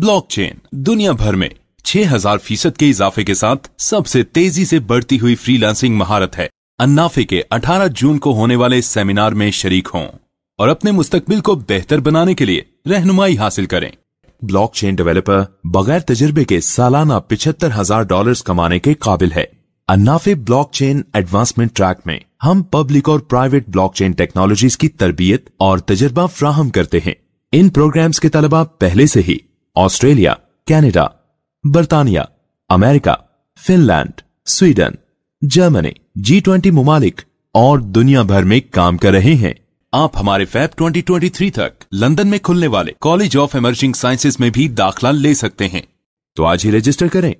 blockchain दुनिया भर में 6000 फीसद के इजाफे के साथ सबसे तेजी से बढ़ती हुई फ्रीलांसिंग महारत है अन्नाफे के 18 जून को होने वाले सेमिनार में शरीक हों और अपने मुस्तकबिल को बेहतर बनाने के लिए रहनुमाई हासिल करें ब्लॉकचेन डेवलपर बगैर तजर्बे के सालाना पिछहत्तर हजार डॉलर कमाने के काबिल है अन्नाफे ब्लॉकचेन एडवांसमेंट ट्रैक में हम पब्लिक और प्राइवेट ब्लॉकचेन टेक्नोलॉजीज की तरबियत और तजर्बा फ्राहम करते हैं इन प्रोग्राम्स के तलबा पहले से ही ऑस्ट्रेलिया कैनेडा बर्तानिया America Finland Sweden Germany G twenty ममालिक और दुनिया भर में काम कर रहे हैं आप हमारे फैब 2023 तक लंदन में खुलने वाले कॉलेज ऑफ इमर्जिंग साइंसेज में भी दाखला ले सकते हैं तो आज ही रजिस्टर करें